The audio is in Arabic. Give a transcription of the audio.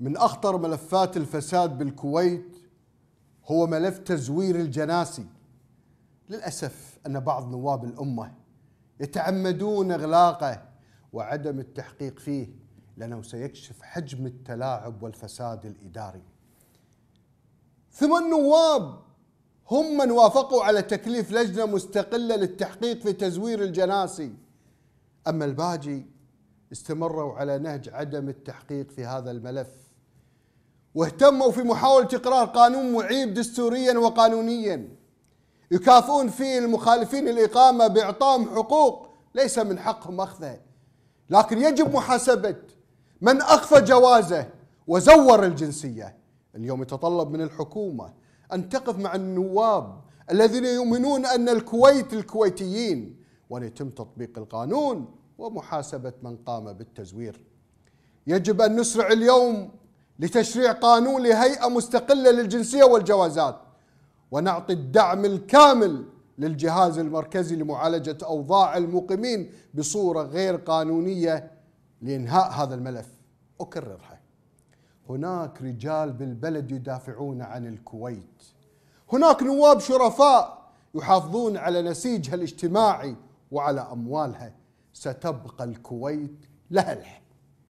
من أخطر ملفات الفساد بالكويت هو ملف تزوير الجناسي للأسف أن بعض نواب الأمة يتعمدون إغلاقه وعدم التحقيق فيه لأنه سيكشف حجم التلاعب والفساد الإداري ثمان نواب هم من وافقوا على تكليف لجنة مستقلة للتحقيق في تزوير الجناسي أما الباجي استمروا على نهج عدم التحقيق في هذا الملف واهتموا في محاولة إقرار قانون معيب دستوريا وقانونيا يكافئون فيه المخالفين الإقامة بإعطائهم حقوق ليس من حقهم أخذها لكن يجب محاسبة من أخفى جوازه وزور الجنسية اليوم يتطلب من الحكومة أن تقف مع النواب الذين يؤمنون أن الكويت الكويتيين وأن يتم تطبيق القانون ومحاسبة من قام بالتزوير يجب أن نسرع اليوم لتشريع قانون لهيئة مستقلة للجنسية والجوازات ونعطي الدعم الكامل للجهاز المركزي لمعالجة أوضاع المقيمين بصورة غير قانونية لإنهاء هذا الملف أكررها هناك رجال بالبلد يدافعون عن الكويت هناك نواب شرفاء يحافظون على نسيجها الاجتماعي وعلى أموالها ستبقى الكويت لها الحق